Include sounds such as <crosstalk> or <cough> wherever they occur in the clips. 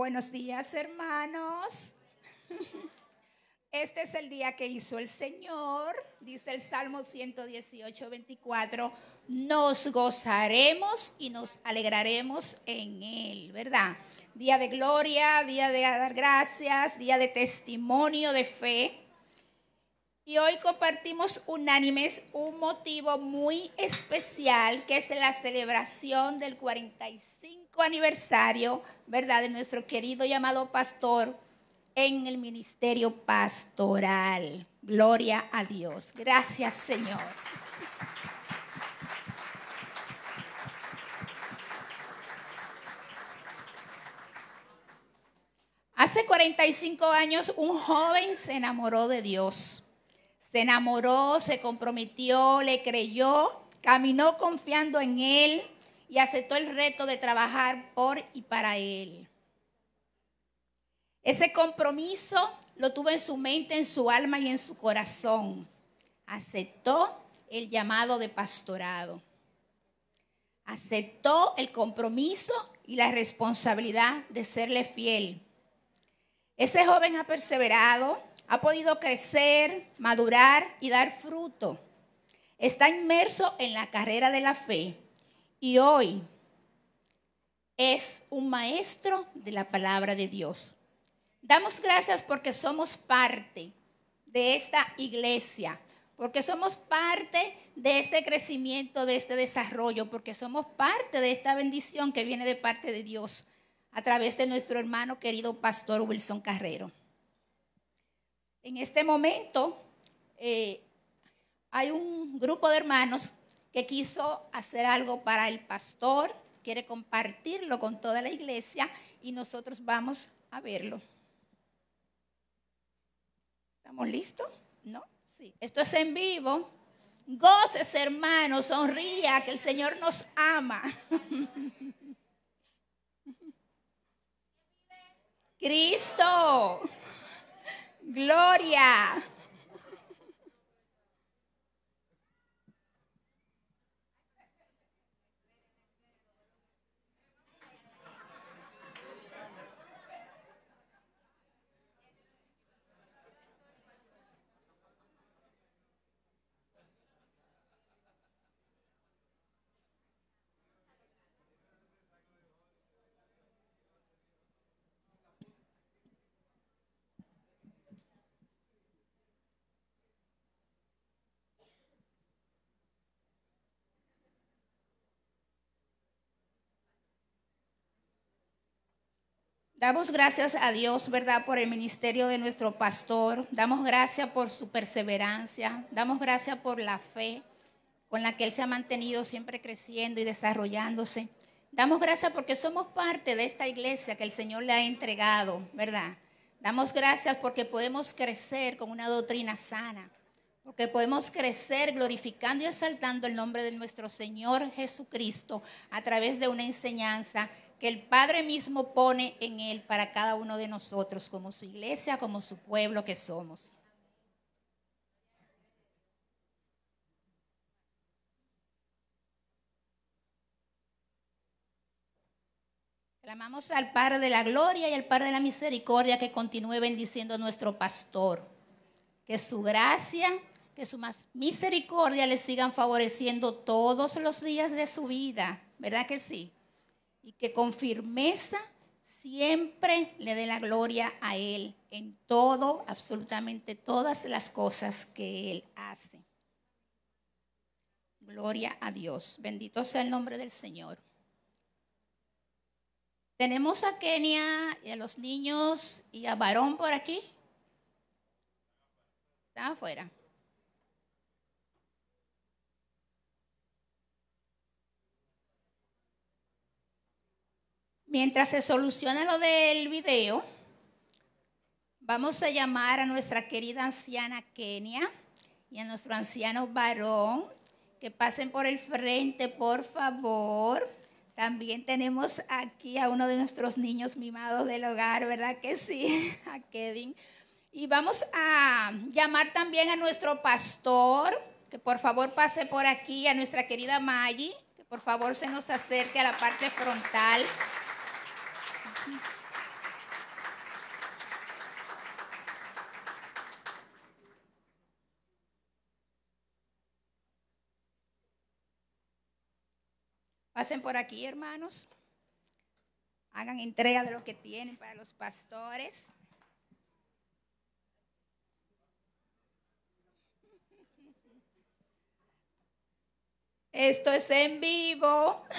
Buenos días, hermanos. <laughs> Este es el día que hizo el Señor, dice el Salmo 118, 24. Nos gozaremos y nos alegraremos en Él, ¿verdad? Día de gloria, día de dar gracias, día de testimonio de fe. Y hoy compartimos unánimes un motivo muy especial que es la celebración del 45 aniversario, ¿verdad?, de nuestro querido y amado pastor en el ministerio pastoral. Gloria a Dios. Gracias, Señor. Hace 45 años un joven se enamoró de Dios se enamoró, se comprometió, le creyó, caminó confiando en Él y aceptó el reto de trabajar por y para Él. Ese compromiso lo tuvo en su mente, en su alma y en su corazón. Aceptó el llamado de pastorado. Aceptó el compromiso y la responsabilidad de serle fiel. Ese joven ha perseverado, ha podido crecer, madurar y dar fruto. Está inmerso en la carrera de la fe y hoy es un maestro de la palabra de Dios. Damos gracias porque somos parte de esta iglesia, porque somos parte de este crecimiento, de este desarrollo, porque somos parte de esta bendición que viene de parte de Dios a través de nuestro hermano querido pastor Wilson Carrero. En este momento eh, hay un grupo de hermanos que quiso hacer algo para el pastor, quiere compartirlo con toda la iglesia y nosotros vamos a verlo. ¿Estamos listos? ¿No? Sí. Esto es en vivo. Goces, hermanos, sonría, que el Señor nos ama. <laughs> Cristo. Gloria. Damos gracias a Dios, ¿verdad?, por el ministerio de nuestro pastor. Damos gracias por su perseverancia. Damos gracias por la fe con la que él se ha mantenido siempre creciendo y desarrollándose. Damos gracias porque somos parte de esta iglesia que el Señor le ha entregado, ¿verdad? Damos gracias porque podemos crecer con una doctrina sana, porque podemos crecer glorificando y exaltando el nombre de nuestro Señor Jesucristo a través de una enseñanza que el Padre mismo pone en Él para cada uno de nosotros, como su iglesia, como su pueblo que somos. Clamamos al Padre de la Gloria y al Padre de la Misericordia que continúe bendiciendo a nuestro pastor. Que su gracia, que su misericordia le sigan favoreciendo todos los días de su vida. ¿Verdad que sí? y que con firmeza siempre le dé la gloria a Él en todo, absolutamente todas las cosas que Él hace. Gloria a Dios. Bendito sea el nombre del Señor. Tenemos a Kenia y a los niños y a Varón por aquí. Está afuera. Mientras se soluciona lo del video, vamos a llamar a nuestra querida anciana Kenia y a nuestro anciano varón que pasen por el frente, por favor. También tenemos aquí a uno de nuestros niños mimados del hogar, ¿verdad que sí? <laughs> A Kevin. Y vamos a llamar también a nuestro pastor, que por favor pase por aquí, a nuestra querida Maggie, que por favor se nos acerque a la parte frontal. Pasen por aquí, hermanos. Hagan entrega de lo que tienen para los pastores. Esto es en vivo. <laughs>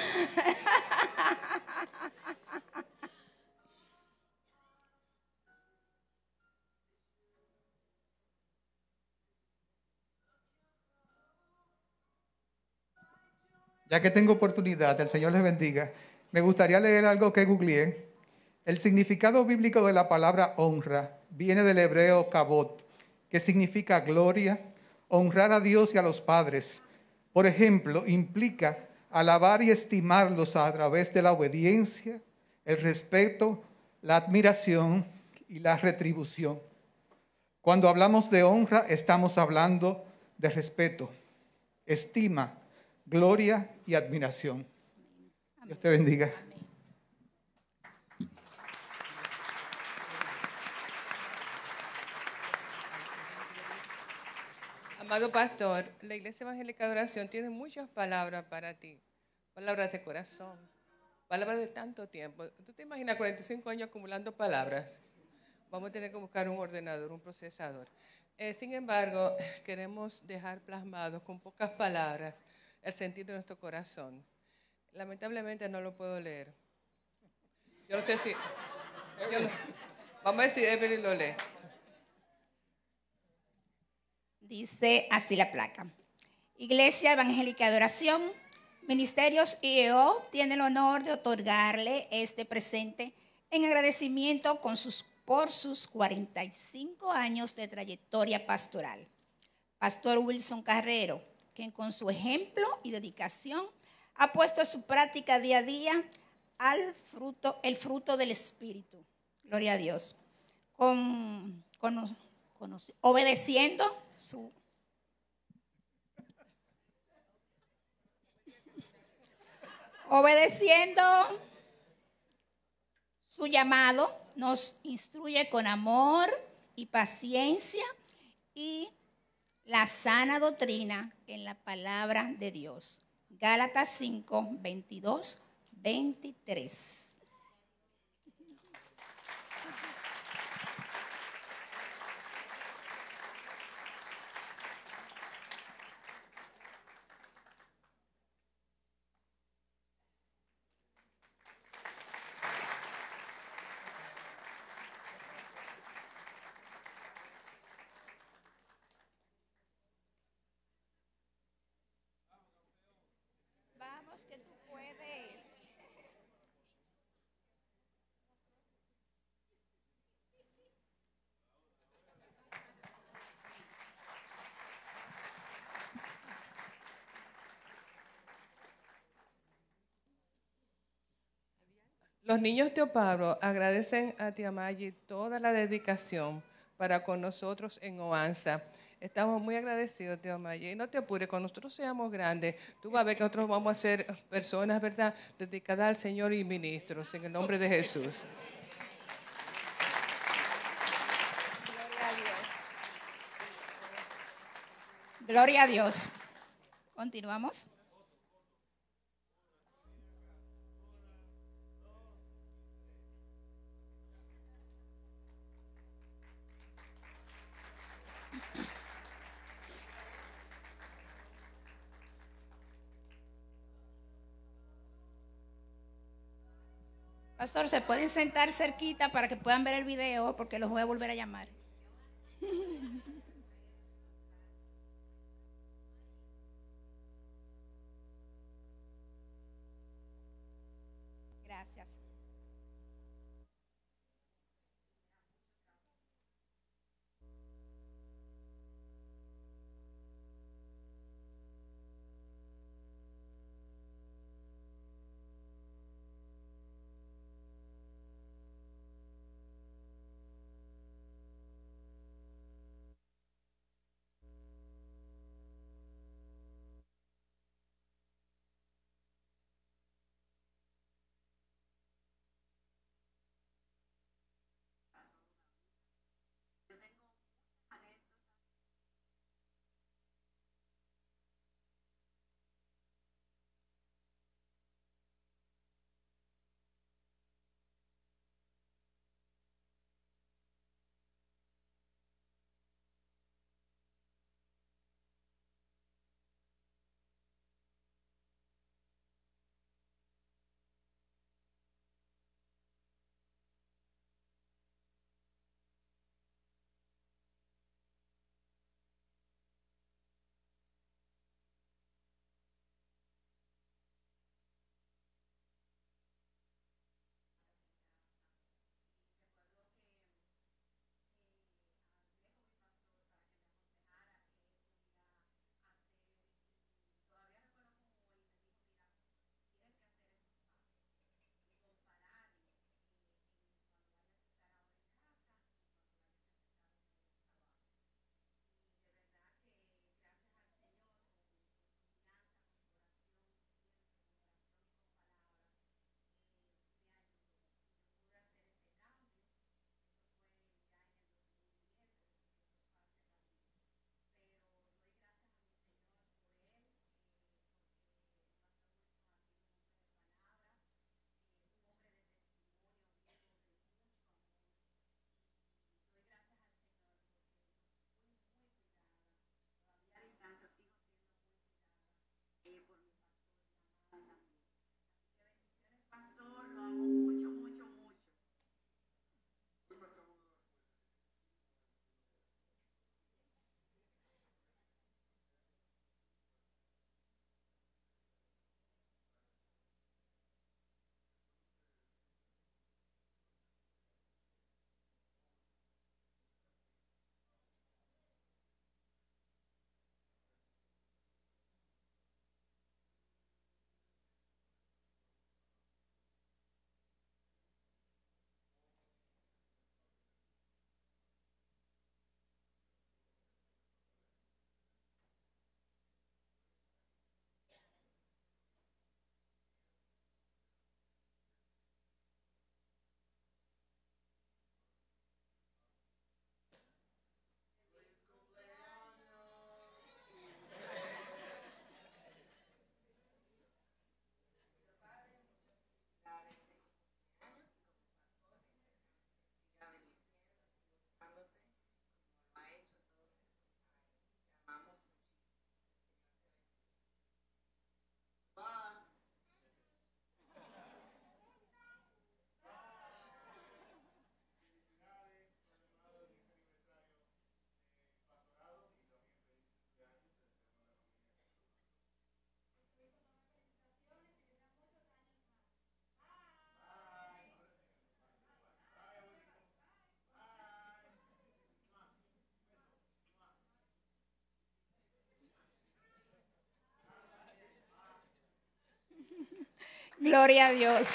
ya que tengo oportunidad, el Señor les bendiga, me gustaría leer algo que googleé. El significado bíblico de la palabra honra viene del hebreo kabot, que significa gloria, honrar a Dios y a los padres. Por ejemplo, implica alabar y estimarlos a través de la obediencia, el respeto, la admiración y la retribución. Cuando hablamos de honra, estamos hablando de respeto, estima, gloria y admiración. Dios te bendiga. Amado pastor, la Iglesia Evangélica de Oración tiene muchas palabras para ti, palabras de corazón, palabras de tanto tiempo. ¿Tú te imaginas 45 años acumulando palabras? Vamos a tener que buscar un ordenador, un procesador. Eh, sin embargo, queremos dejar plasmados con pocas palabras el sentido de nuestro corazón. Lamentablemente no lo puedo leer. Yo no sé si... vamos a ver si Evelyn lo lee. Dice así la placa. Iglesia Evangélica de Oración, Ministerios IEO tiene el honor de otorgarle este presente en agradecimiento con sus, por sus 45 años de trayectoria pastoral. Pastor Wilson Carrero, quien con su ejemplo y dedicación ha puesto su práctica día a día al fruto, el fruto del Espíritu. Gloria a Dios. obedeciendo su... Obedeciendo su llamado, nos instruye con amor y paciencia y la sana doctrina en la palabra de Dios. Gálatas 5, 22, 23. Los niños de Pablo agradecen a Tia Maggi toda la dedicación para con nosotros en Oanza. Estamos muy agradecidos, Tía Y no te apures, cuando nosotros seamos grandes, tú vas a ver que nosotros vamos a ser personas, ¿verdad?, dedicadas al Señor y ministros, en el nombre de Jesús. Gloria a Dios. Gloria a Dios. Continuamos. Pastor, ¿se pueden sentar cerquita para que puedan ver el video? Porque los voy a volver a llamar. <laughs> Gracias. Gloria a Dios.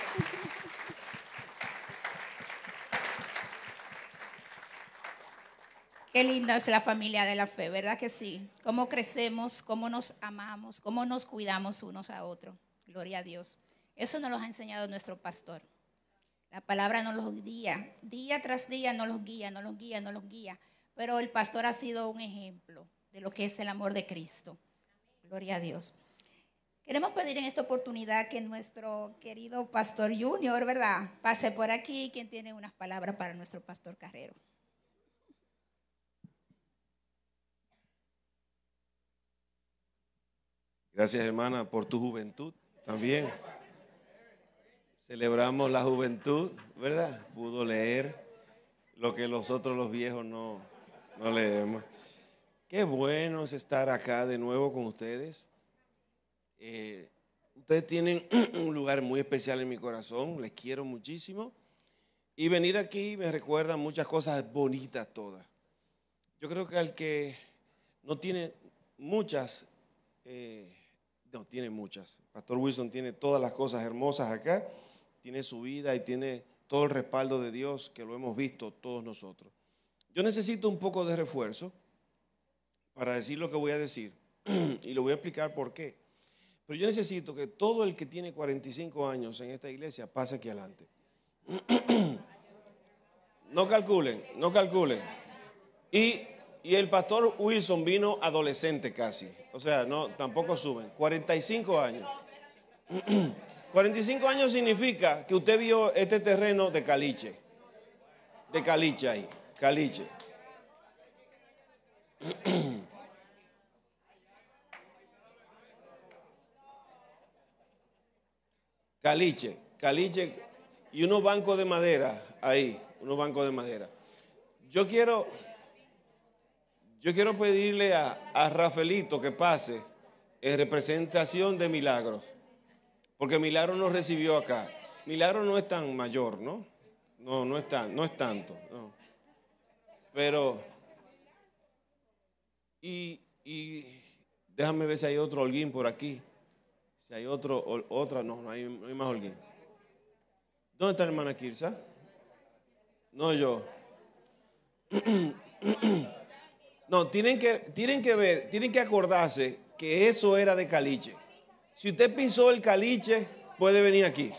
Qué linda es la familia de la fe, ¿verdad que sí? Cómo crecemos, cómo nos amamos, cómo nos cuidamos unos a otros. Gloria a Dios. Eso nos lo ha enseñado nuestro pastor. La palabra nos los guía, día tras día nos los guía, nos los guía, nos los guía. Pero el pastor ha sido un ejemplo de lo que es el amor de Cristo. Gloria a Dios. Queremos pedir en esta oportunidad que nuestro querido pastor Junior, ¿verdad? Pase por aquí, quien tiene unas palabras para nuestro pastor Carrero. Gracias hermana por tu juventud también. Celebramos la juventud, ¿verdad? Pudo leer lo que nosotros los viejos no, no leemos. Qué bueno es estar acá de nuevo con ustedes. Eh, ustedes tienen <clears throat> un lugar muy especial en mi corazón, les quiero muchísimo. Y venir aquí me recuerda muchas cosas bonitas todas. Yo creo que al que no tiene muchas, eh, no tiene muchas. Pastor Wilson tiene todas las cosas hermosas acá, tiene su vida y tiene todo el respaldo de Dios que lo hemos visto todos nosotros. Yo necesito un poco de refuerzo para decir lo que voy a decir <clears throat> y lo voy a explicar por qué. Pero yo necesito que todo el que tiene 45 años en esta iglesia pase aquí adelante. <clears throat> No calculen, no calculen. Y, el pastor Wilson vino adolescente casi. O sea, no, tampoco suben. 45 años. 45 <clears throat> años significa que usted vio este terreno de caliche. De caliche ahí. Caliche. <clears throat> Caliche, caliche y unos bancos de madera ahí, unos bancos de madera. Yo quiero, yo quiero pedirle a, a Rafaelito que pase en representación de Milagros, porque Milagro nos recibió acá. Milagro no es tan mayor, ¿no? No, no es, no es tanto. Pero, y, y déjame ver si hay otro alguien por aquí. Si hay otro, otra, no, no hay, más alguien. ¿Dónde está la hermana Kirsa? No yo. <clears throat> No, tienen que, tienen que ver, tienen que acordarse que eso era de caliche. Si usted pisó el caliche, puede venir aquí.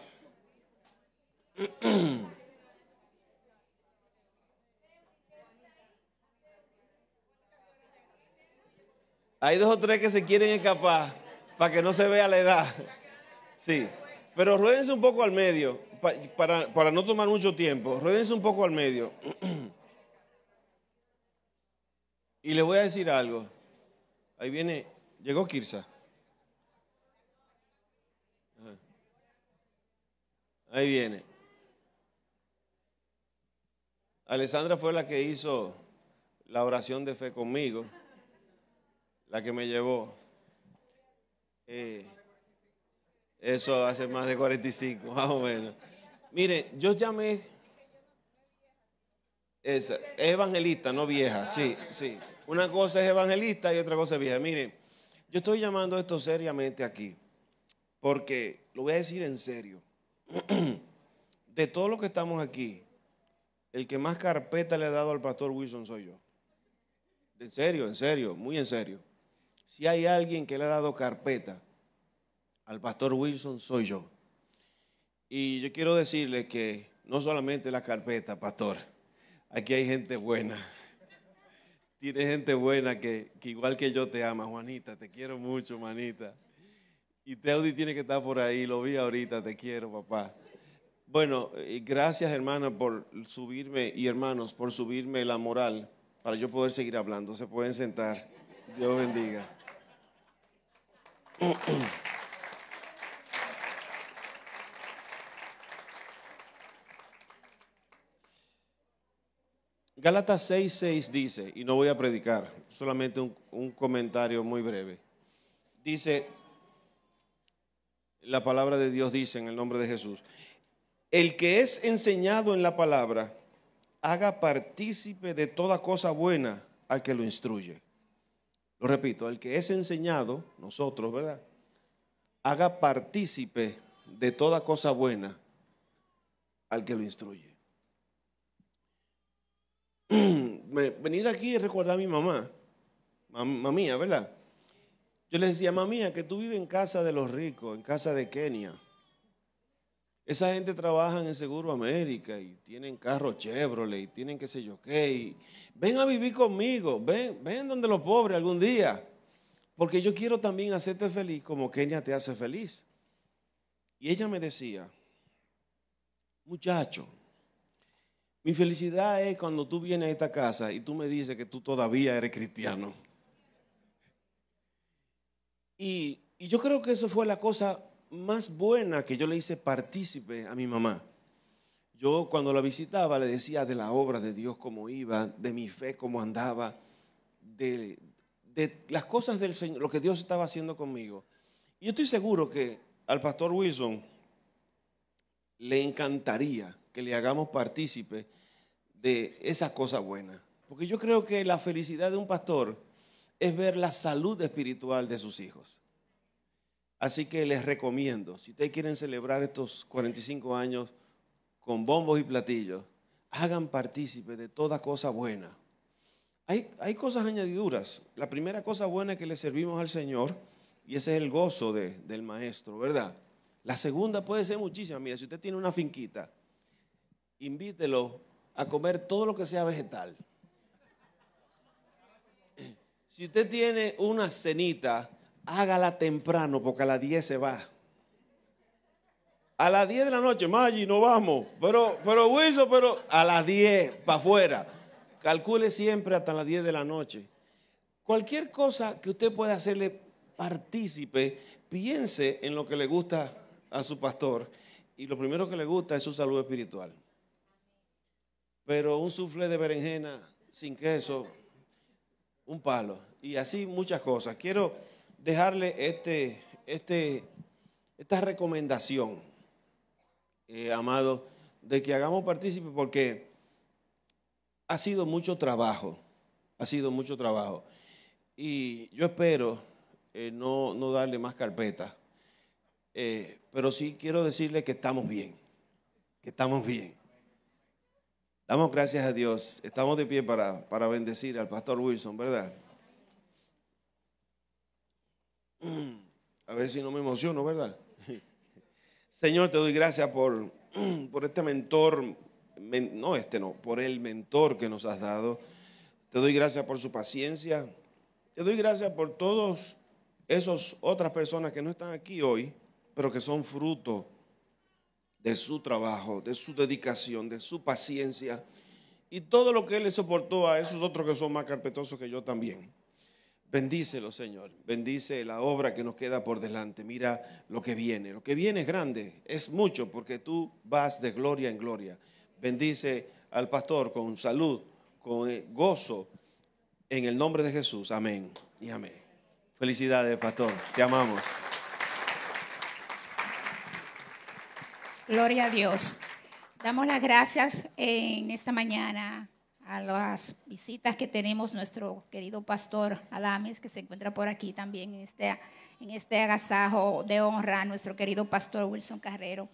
<clears throat> Hay dos o tres que se quieren escapar para que no se vea la edad. Sí. Pero ruédense un poco al medio, para, no tomar mucho tiempo. Ruédense un poco al medio. <clears throat> Y le voy a decir algo. Ahí viene, llegó Kirsa. Ahí viene. Alessandra fue la que hizo la oración de fe conmigo, la que me llevó. Eh, eso hace más de 45, más o menos. Mire, yo llamé. Es, evangelista, no vieja. Sí, sí. Una cosa es evangelista y otra cosa es vieja. Mire, yo estoy llamando esto seriamente aquí. Porque lo voy a decir en serio. <clears throat> De todos los que estamos aquí, el que más carpeta le ha dado al pastor Wilson soy yo. En serio, en serio, muy en serio. Si hay alguien que le ha dado carpeta al pastor Wilson, soy yo. Y yo quiero decirle que no solamente la carpeta, pastor, aquí hay gente buena. Tiene gente buena que, igual que yo te ama, Juanita, te quiero mucho, manita. Y Teudi tiene que estar por ahí, lo vi ahorita, te quiero, papá. Bueno, eh, gracias hermana por subirme y hermanos por subirme la moral para yo poder seguir hablando. Se pueden sentar. Dios bendiga. Eh, eh. Gálatas 6:6 dice, y no voy a predicar, solamente un, comentario muy breve. Dice, la palabra de Dios dice en el nombre de Jesús, el que es enseñado en la palabra, haga partícipe de toda cosa buena al que lo instruye. Lo repito, el que es enseñado, nosotros, ¿verdad? Haga partícipe de toda cosa buena al que lo instruye. <clears throat> Venir aquí y recordar a mi mamá, mamá mía, ¿verdad? Yo le decía, mamá mía, que tú vives en casa de los ricos, en casa de Kenia. Esa gente trabaja en Seguro América y tienen carros Chevrolet y tienen qué sé yo qué. Y ven a vivir conmigo, ven, ven donde los pobres algún día. Porque yo quiero también hacerte feliz como Kenia te hace feliz. Y ella me decía, muchacho, mi felicidad es cuando tú vienes a esta casa y tú me dices que tú todavía eres cristiano. Y, y, yo creo que eso fue la cosa más buena que yo le hice partícipe a mi mamá. Yo cuando la visitaba le decía de la obra de Dios cómo iba, de mi fe cómo andaba, de, las cosas del Señor, lo que Dios estaba haciendo conmigo. Y yo estoy seguro que al pastor Wilson le encantaría que le hagamos partícipe de esas cosas buenas. Porque yo creo que la felicidad de un pastor es ver la salud espiritual de sus hijos. Así que les recomiendo, si ustedes quieren celebrar estos 45 años con bombos y platillos, hagan partícipe de toda cosa buena. Hay, hay cosas añadiduras. La primera cosa buena es que le servimos al Señor y ese es el gozo del maestro, ¿verdad? La segunda puede ser muchísima. Mira, si usted tiene una finquita, invítelo a comer todo lo que sea vegetal. Si usted tiene una cenita, hágala temprano porque a las 10 se va. A las 10 de la noche, Maggi, no vamos. Pero, pero Wilson, pero a las 10, para afuera. Calcule siempre hasta las 10 de la noche. Cualquier cosa que usted pueda hacerle partícipe, piense en lo que le gusta a su pastor. Y lo primero que le gusta es su salud espiritual. Pero un sufle de berenjena sin queso, un palo. Y así muchas cosas. Quiero dejarle este, este, esta recomendación, eh, amado, de que hagamos partícipe porque ha sido mucho trabajo, ha sido mucho trabajo. Y yo espero eh, no, darle más carpeta, eh, pero sí quiero decirle que estamos bien, que estamos bien. Damos gracias a Dios, estamos de pie para bendecir al pastor Wilson, ¿verdad? A ver si no me emociono, ¿verdad? Señor, te doy gracias por, por este mentor, no este no, por el mentor que nos has dado. Te doy gracias por su paciencia. Te doy gracias por todos esas otras personas que no están aquí hoy, pero que son fruto de su trabajo, de su dedicación, de su paciencia y todo lo que él le soportó a esos otros que son más carpetosos que yo también. Bendícelo, Señor. Bendice la obra que nos queda por delante. Mira lo que viene. Lo que viene es grande, es mucho, porque tú vas de gloria en gloria. Bendice al pastor con salud, con eh, gozo, en el nombre de Jesús. Amén y amén. Felicidades, pastor. Te amamos. Gloria a Dios. Damos las gracias en esta mañana a las visitas que tenemos nuestro querido pastor Adames, que se encuentra por aquí también en este, en este agasajo de honra, nuestro querido pastor Wilson Carrero.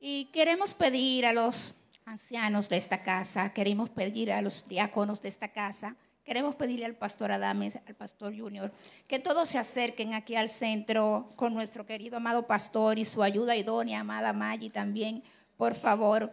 Y queremos pedir a los ancianos de esta casa, queremos pedir a los diáconos de esta casa, queremos pedirle al pastor Adames, al pastor Junior, que todos se acerquen aquí al centro con nuestro querido amado pastor y su ayuda idónea, amada Maggie también, por favor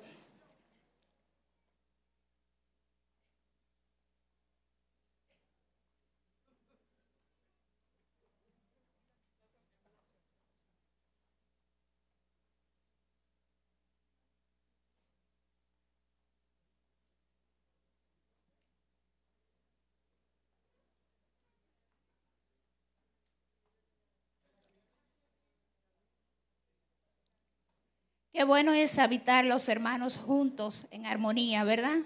Qué bueno es habitar los hermanos juntos en armonía, ¿verdad?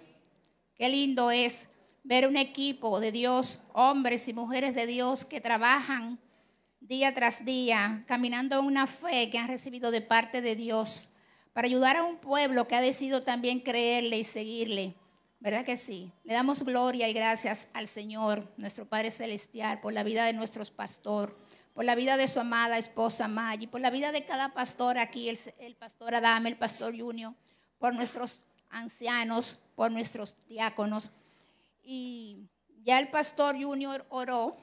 Qué lindo es ver un equipo de Dios, hombres y mujeres de Dios que trabajan día tras día, caminando en una fe que han recibido de parte de Dios para ayudar a un pueblo que ha decidido también creerle y seguirle. ¿Verdad que sí? Le damos gloria y gracias al Señor, nuestro Padre Celestial, por la vida de nuestros pastores por la vida de su amada esposa Maggie, por la vida de cada pastor aquí, el, pastor Adam, el pastor Junior, por nuestros ancianos, por nuestros diáconos. Y ya el pastor Junior oró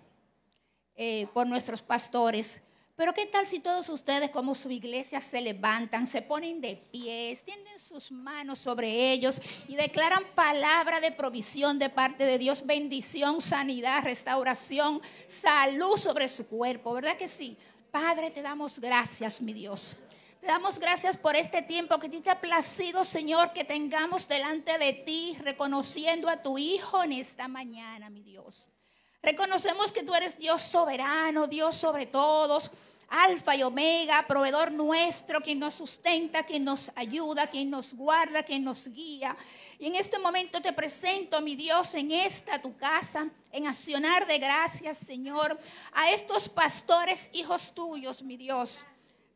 eh, por nuestros pastores pero ¿qué tal si todos ustedes como su iglesia se levantan, se ponen de pie, extienden sus manos sobre ellos y declaran palabra de provisión de parte de Dios, bendición, sanidad, restauración, salud sobre su cuerpo, ¿verdad que sí? Padre, te damos gracias, mi Dios. Te damos gracias por este tiempo que te ha placido, Señor, que tengamos delante de ti, reconociendo a tu Hijo en esta mañana, mi Dios. Reconocemos que tú eres Dios soberano, Dios sobre todos, alfa y omega, proveedor nuestro, quien nos sustenta, quien nos ayuda, quien nos guarda, quien nos guía. Y en este momento te presento, mi Dios, en esta tu casa, en accionar de gracias, Señor, a estos pastores hijos tuyos, mi Dios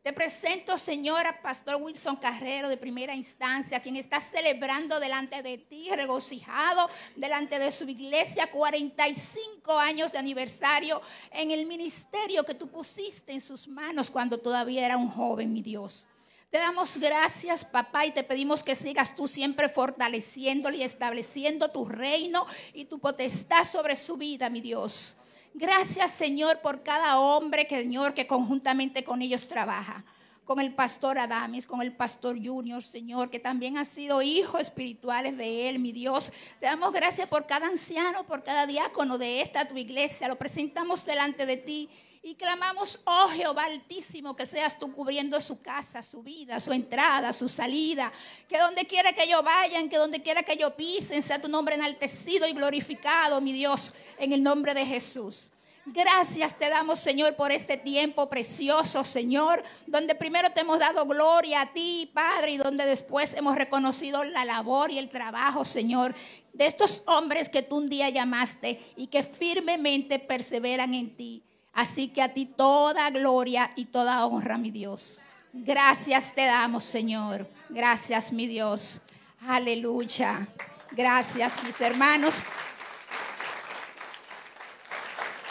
te presento, señora Pastor Wilson Carrero, de primera instancia, quien está celebrando delante de ti, regocijado, delante de su iglesia, 45 años de aniversario en el ministerio que tú pusiste en sus manos cuando todavía era un joven, mi Dios. Te damos gracias, papá, y te pedimos que sigas tú siempre fortaleciéndole y estableciendo tu reino y tu potestad sobre su vida, mi Dios. Gracias, Señor, por cada hombre, que, Señor, que conjuntamente con ellos trabaja. Con el pastor Adamis, con el pastor Junior, Señor, que también ha sido hijos espirituales de él, mi Dios. Te damos gracias por cada anciano, por cada diácono de esta tu iglesia. Lo presentamos delante de ti. Y clamamos, oh Jehová altísimo, que seas tú cubriendo su casa, su vida, su entrada, su salida. Que donde quiera que yo vayan, que donde quiera que yo pisen, sea tu nombre enaltecido y glorificado, mi Dios, en el nombre de Jesús. Gracias te damos, Señor, por este tiempo precioso, Señor, donde primero te hemos dado gloria a ti, Padre, y donde después hemos reconocido la labor y el trabajo, Señor, de estos hombres que tú un día llamaste y que firmemente perseveran en ti. Así que a ti toda gloria y toda honra, mi Dios. Gracias te damos, Señor. Gracias, mi Dios. Aleluya. Gracias, mis hermanos.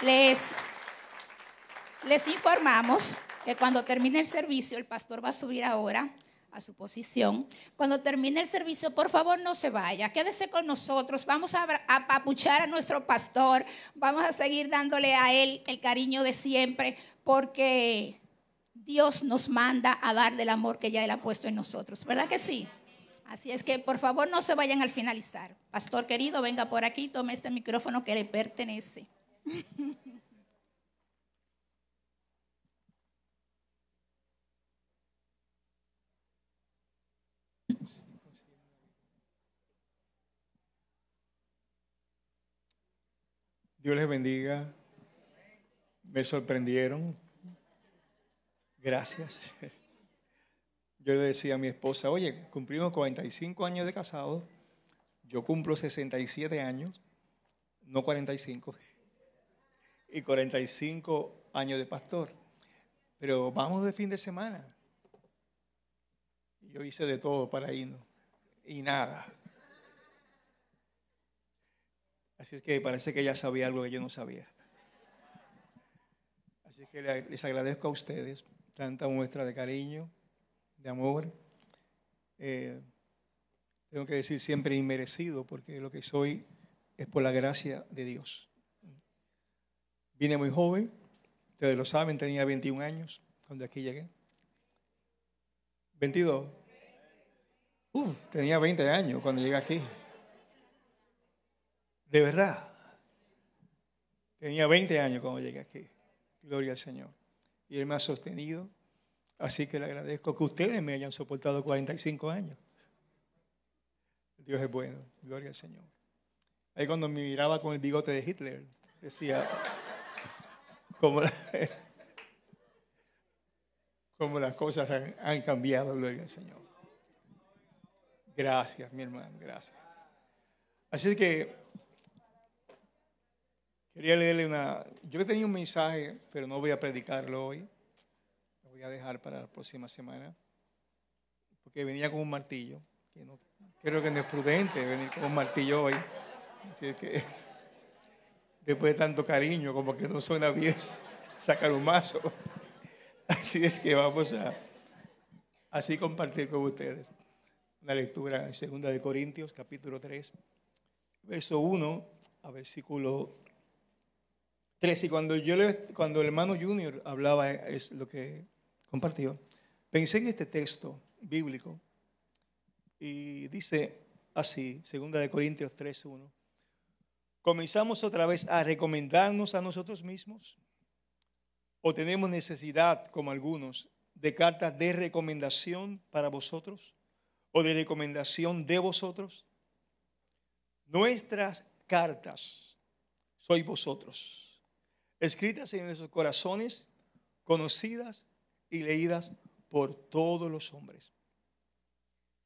Les, les informamos que cuando termine el servicio, el pastor va a subir ahora a su posición. Cuando termine el servicio, por favor no se vaya, quédese con nosotros, vamos a apapuchar a nuestro pastor, vamos a seguir dándole a él el cariño de siempre, porque Dios nos manda a dar del amor que ya él ha puesto en nosotros, ¿verdad que sí? Así es que por favor no se vayan al finalizar. Pastor querido, venga por aquí, tome este micrófono que le pertenece. <laughs> Dios les bendiga. Me sorprendieron. Gracias. Yo le decía a mi esposa, oye, cumplimos 45 años de casado. Yo cumplo 67 años, no 45. Y 45 años de pastor. Pero vamos de fin de semana. Yo hice de todo para irnos. Y nada. Así es que parece que ella sabía algo que yo no sabía. Así es que les agradezco a ustedes tanta muestra de cariño, de amor. Eh, tengo que decir siempre inmerecido, porque lo que soy es por la gracia de Dios. Vine muy joven, ustedes lo saben, tenía 21 años cuando aquí llegué. 22. Uf, tenía 20 años cuando llegué aquí. De verdad. Tenía 20 años cuando llegué aquí. Gloria al Señor. Y Él me ha sostenido. Así que le agradezco que ustedes me hayan soportado 45 años. Dios es bueno. Gloria al Señor. Ahí cuando me miraba con el bigote de Hitler, decía, como, las cosas han, han cambiado, gloria al Señor. Gracias, mi hermano, gracias. Así que Quería leerle una... Yo tenía un mensaje, pero no voy a predicarlo hoy. Lo voy a dejar para la próxima semana. Porque venía con un martillo. creo que no es prudente venir con un martillo hoy. Así es que <laughs> después de tanto cariño, como que no suena bien <laughs> sacar un mazo. <laughs> Así es que vamos a así compartir con ustedes una lectura en 2 de Corintios, capítulo 3, verso 1 a versículo Tres, y cuando, yo cuando el hermano Junior hablaba, es lo que compartió, pensé en este texto bíblico y dice así, segunda de Corintios 3, 1. ¿Comenzamos otra vez a recomendarnos a nosotros mismos? ¿O tenemos necesidad, como algunos, de cartas de recomendación para vosotros? ¿O de recomendación de vosotros? Nuestras cartas sois vosotros escritas en nuestros corazones, conocidas y leídas por todos los hombres.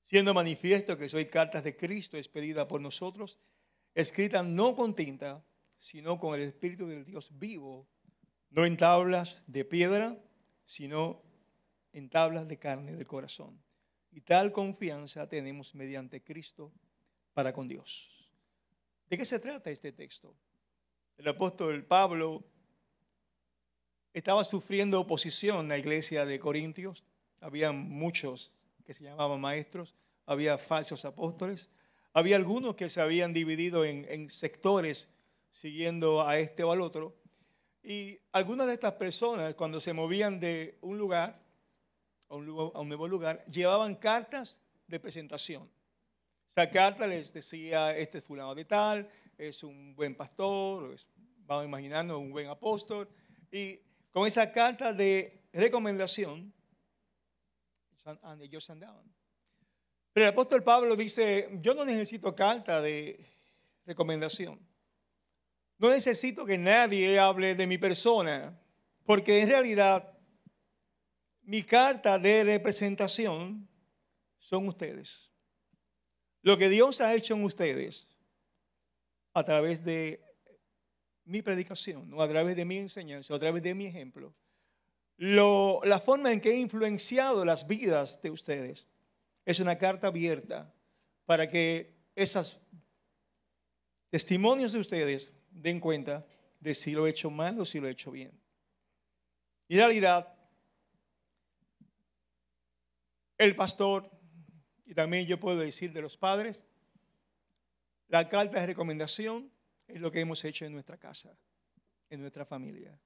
Siendo manifiesto que soy cartas de Cristo expedida por nosotros, escrita no con tinta, sino con el Espíritu del Dios vivo, no en tablas de piedra, sino en tablas de carne del corazón. Y tal confianza tenemos mediante Cristo para con Dios. ¿De qué se trata este texto? El apóstol Pablo estaba sufriendo oposición en la iglesia de Corintios. Había muchos que se llamaban maestros, había falsos apóstoles, había algunos que se habían dividido en, sectores siguiendo a este o al otro. Y algunas de estas personas, cuando se movían de un lugar a un, nuevo lugar, llevaban cartas de presentación. O carta les decía, este es fulano de tal, es un buen pastor, vamos imaginando, un buen apóstol. Y con esa carta de recomendación, ellos andaban. Pero el apóstol Pablo dice, yo no necesito carta de recomendación. No necesito que nadie hable de mi persona, porque en realidad mi carta de representación son ustedes. Lo que Dios ha hecho en ustedes a través de mi predicación, ¿no? a través de mi enseñanza, a través de mi ejemplo, la forma en que he influenciado las vidas de ustedes es una carta abierta para que esos testimonios de ustedes den cuenta de si lo he hecho mal o si lo he hecho bien. Y en realidad, el pastor, y también yo puedo decir de los padres, la carta de recomendación es lo que hemos hecho en nuestra casa, en nuestra familia.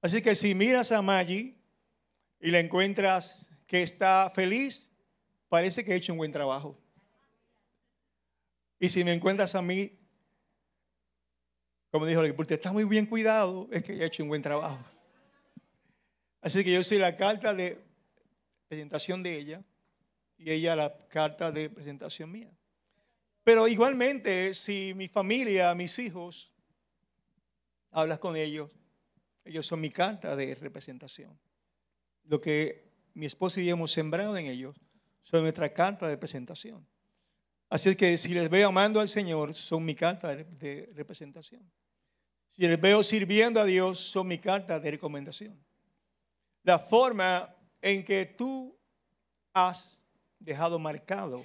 Así que si miras a Maggie y la encuentras que está feliz, parece que he hecho un buen trabajo. Y si me encuentras a mí, como dijo el te está muy bien cuidado, es que he hecho un buen trabajo. Así que yo soy la carta de presentación de ella y ella la carta de presentación mía. Pero igualmente, si mi familia, mis hijos, hablas con ellos, ellos son mi carta de representación. Lo que mi esposa y yo hemos sembrado en ellos son nuestra carta de presentación. Así que si les veo amando al Señor, son mi carta de representación. Si les veo sirviendo a Dios, son mi carta de recomendación. La forma en que tú has dejado marcado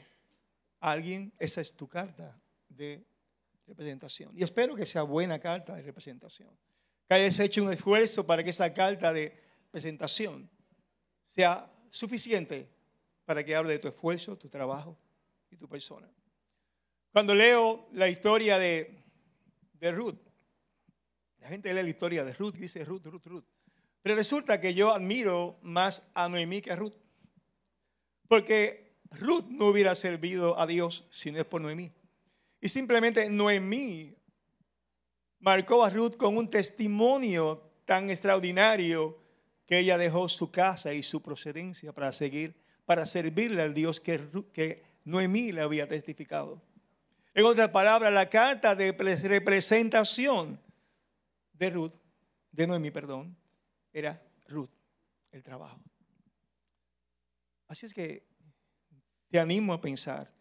alguien, esa es tu carta de representación. Y espero que sea buena carta de representación. Que hayas hecho un esfuerzo para que esa carta de presentación sea suficiente para que hable de tu esfuerzo, tu trabajo y tu persona. Cuando leo la historia de, Ruth, la gente lee la historia de Ruth, y dice Ruth, Ruth, Ruth. Pero resulta que yo admiro más a Noemí que a Ruth. Porque Ruth no hubiera servido a Dios si no es por Noemí. Y simplemente Noemí marcó a Ruth con un testimonio tan extraordinario que ella dejó su casa y su procedencia para seguir, para servirle al Dios que, que Noemí le había testificado. En otras palabras, la carta de representación de Ruth, de Noemí, perdón, era Ruth, el trabajo. Así es que te animo a pensar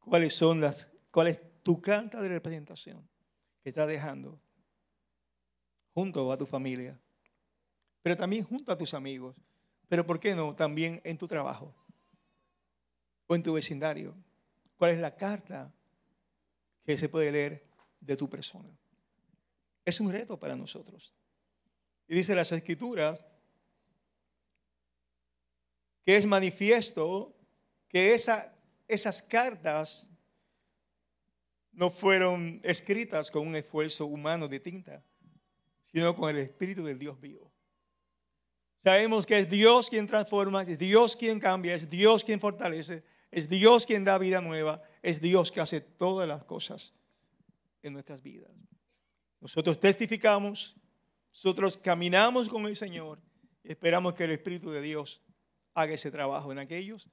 cuáles son las, cuál es tu carta de representación que estás dejando junto a tu familia, pero también junto a tus amigos, pero ¿por qué no? También en tu trabajo o en tu vecindario. ¿Cuál es la carta que se puede leer de tu persona? Es un reto para nosotros. Y dice las escrituras que es manifiesto que esa, esas cartas no fueron escritas con un esfuerzo humano de tinta, sino con el Espíritu del Dios vivo. Sabemos que es Dios quien transforma, es Dios quien cambia, es Dios quien fortalece, es Dios quien da vida nueva, es Dios que hace todas las cosas en nuestras vidas. Nosotros testificamos, nosotros caminamos con el Señor esperamos que el Espíritu de Dios haga ese trabajo en aquellos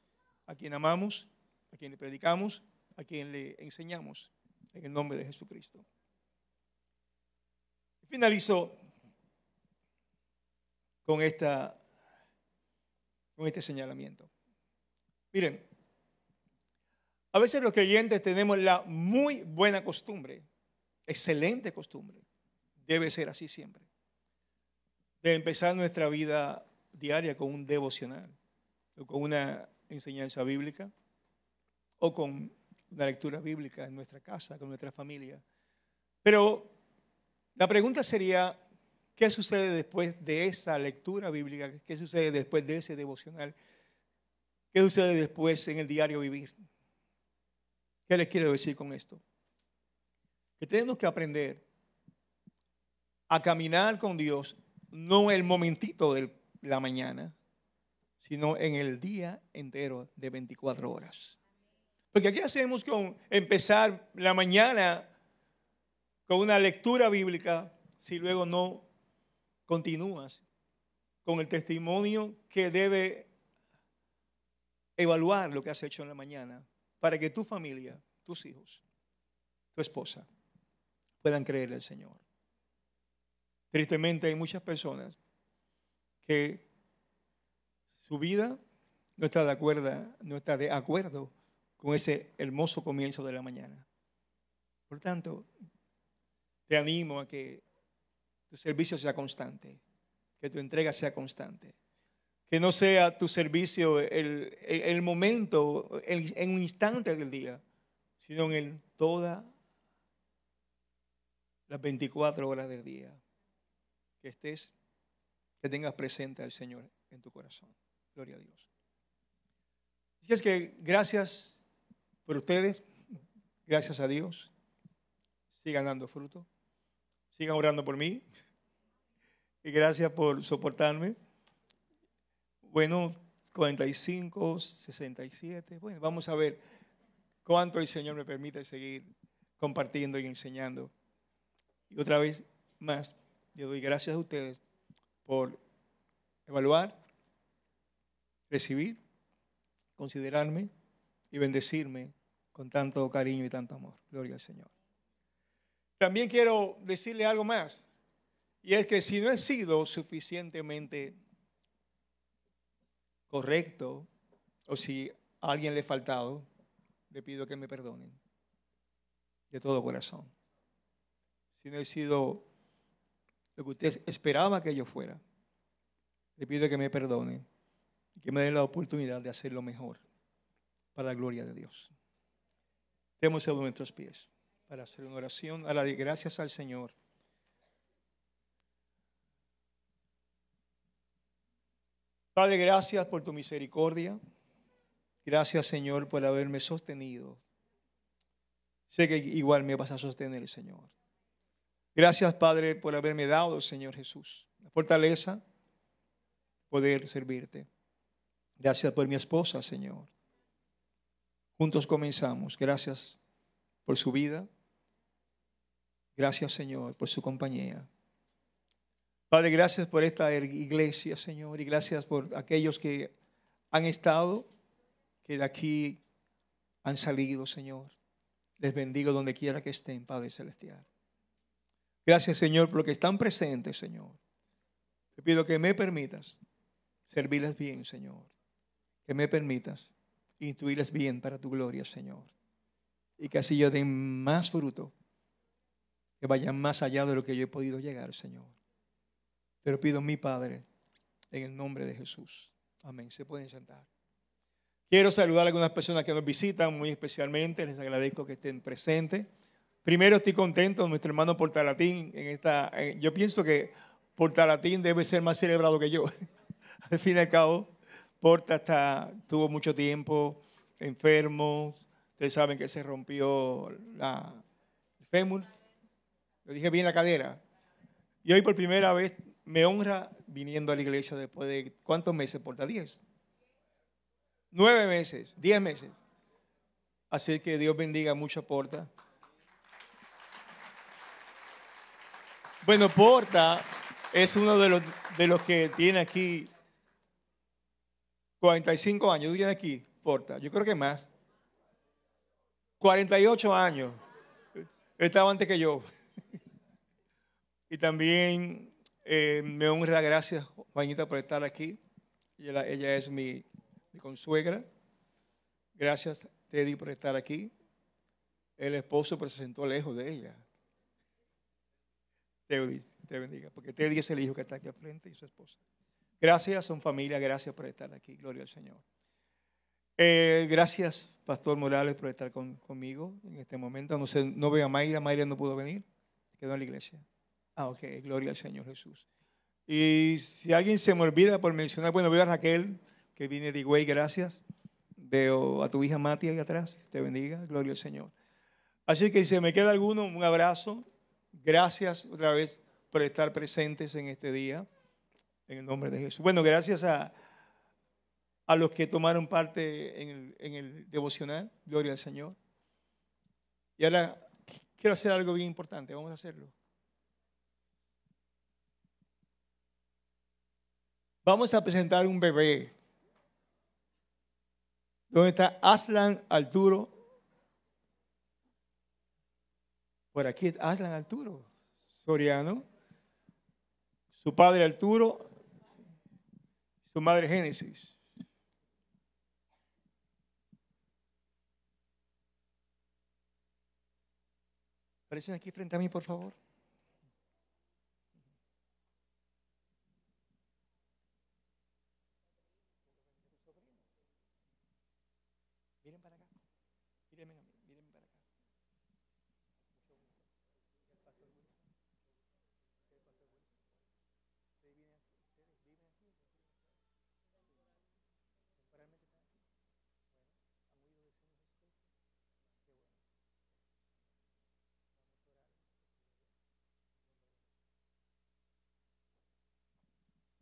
a quien amamos, a quien le predicamos, a quien le enseñamos, en el nombre de Jesucristo. Finalizo con, esta, con este señalamiento. Miren, a veces los creyentes tenemos la muy buena costumbre, excelente costumbre, debe ser así siempre, de empezar nuestra vida diaria con un devocional, o con una enseñanza bíblica o con una lectura bíblica en nuestra casa, con nuestra familia. Pero la pregunta sería, ¿qué sucede después de esa lectura bíblica? ¿Qué sucede después de ese devocional? ¿Qué sucede después en el diario vivir? ¿Qué les quiero decir con esto? Que tenemos que aprender a caminar con Dios, no el momentito de la mañana, sino en el día entero de 24 horas. Porque aquí hacemos con empezar la mañana con una lectura bíblica si luego no continúas con el testimonio que debe evaluar lo que has hecho en la mañana para que tu familia, tus hijos, tu esposa puedan creer el Señor. Tristemente hay muchas personas que tu vida no está de acuerdo, no está de acuerdo con ese hermoso comienzo de la mañana. Por tanto, te animo a que tu servicio sea constante, que tu entrega sea constante, que no sea tu servicio el, momento, el, en un instante del día, sino en todas las 24 horas del día. Que estés, que tengas presente al Señor en tu corazón. Gloria a Dios. Así es que gracias por ustedes, gracias a Dios. Sigan dando fruto, sigan orando por mí y gracias por soportarme. Bueno, 45, 67, bueno, vamos a ver cuánto el Señor me permite seguir compartiendo y enseñando. Y otra vez más, yo doy gracias a ustedes por evaluar recibir, considerarme y bendecirme con tanto cariño y tanto amor. Gloria al Señor. También quiero decirle algo más, y es que si no he sido suficientemente correcto o si a alguien le he faltado, le pido que me perdonen de todo corazón. Si no he sido lo que usted esperaba que yo fuera, le pido que me perdonen que me den la oportunidad de hacer lo mejor para la gloria de Dios. Demos sobre nuestros pies para hacer una oración a la de gracias al Señor. Padre, gracias por tu misericordia. Gracias, Señor, por haberme sostenido. Sé que igual me vas a sostener, Señor. Gracias, Padre, por haberme dado, Señor Jesús, la fortaleza poder servirte. Gracias por mi esposa, Señor. Juntos comenzamos. Gracias por su vida. Gracias, Señor, por su compañía. Padre, gracias por esta iglesia, Señor, y gracias por aquellos que han estado, que de aquí han salido, Señor. Les bendigo donde quiera que estén, Padre Celestial. Gracias, Señor, por lo que están presentes, Señor. Te pido que me permitas servirles bien, Señor que me permitas instruirles bien para tu gloria, Señor. Y que así yo den más fruto, que vayan más allá de lo que yo he podido llegar, Señor. Pero lo pido, mi Padre, en el nombre de Jesús. Amén. Se pueden sentar. Quiero saludar a algunas personas que nos visitan muy especialmente. Les agradezco que estén presentes. Primero estoy contento, nuestro hermano Portalatín, en esta, eh, yo pienso que Portalatín debe ser más celebrado que yo. <laughs> al fin y al cabo, Porta tuvo mucho tiempo enfermo. Ustedes saben que se rompió la fémur. Lo dije bien, la cadera. Y hoy por primera vez me honra viniendo a la iglesia después de cuántos meses, Porta, diez. Nueve meses, diez meses. Así que Dios bendiga mucho a Porta. Bueno, Porta es uno de los, de los que tiene aquí 45 años, tú aquí, porta, yo creo que más. 48 años, estaba antes que yo. <laughs> y también eh, me honra, gracias, Juanita, por estar aquí. Ella, ella es mi, consuegra. Gracias, Teddy, por estar aquí. El esposo se sentó lejos de ella. te bendiga, porque Teddy es el hijo que está aquí al frente y su esposa. Gracias, son familia, gracias por estar aquí, gloria al Señor. Eh, gracias, Pastor Morales, por estar conmigo en este momento. No, sé, no veo a Mayra, Mayra no pudo venir, quedó en la iglesia. Ah, ok, gloria al Señor Jesús. Y si alguien se me olvida por mencionar, bueno, veo a Raquel, que viene de Higüey, gracias. Veo a tu hija Mati ahí atrás, te bendiga, gloria al Señor. Así que si se me queda alguno, un abrazo. Gracias otra vez por estar presentes en este día. En el nombre de Jesús. Bueno, gracias a, a los que tomaron parte en el, en el devocional. Gloria al Señor. Y ahora quiero hacer algo bien importante. Vamos a hacerlo. Vamos a presentar un bebé. ¿Dónde está Aslan Arturo? Por aquí Aslan Arturo, Soriano. Su padre Arturo, su madre Génesis. Aparecen aquí frente a mí, por favor.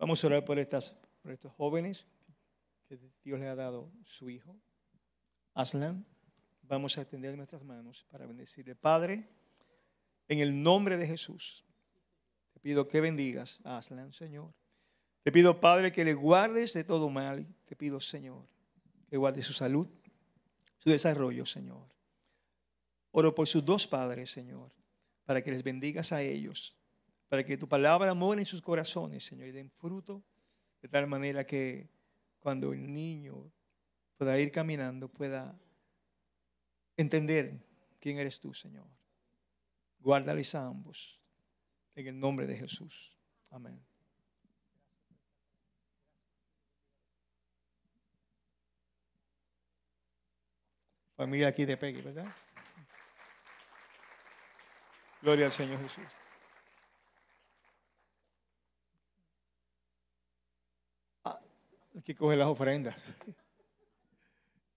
Vamos a orar por, estas, estos jóvenes que Dios le ha dado su hijo, Aslan. Vamos a extender nuestras manos para bendecirle. Padre, en el nombre de Jesús, te pido que bendigas a Aslan, Señor. Te pido, Padre, que le guardes de todo mal. Te pido, Señor, que guardes su salud, su desarrollo, Señor. Oro por sus dos padres, Señor, para que les bendigas a ellos para que tu palabra more en sus corazones, Señor, y den fruto de tal manera que cuando el niño pueda ir caminando, pueda entender quién eres tú, Señor. Guárdales a ambos, en el nombre de Jesús. Amén. Familia aquí de Peggy, ¿verdad? Gloria al Señor Jesús. que coge las ofrendas. <laughs>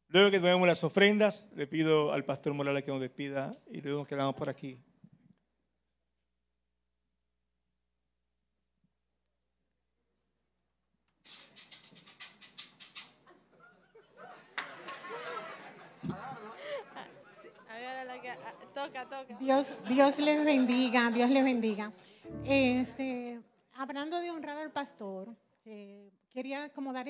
Luego que tomemos las ofrendas, le pido al pastor Morales que nos despida y luego nos quedamos por aquí. Ah, Dios, Dios les bendiga, Dios les bendiga. Este, hablando de honrar al pastor, eh, quería como dar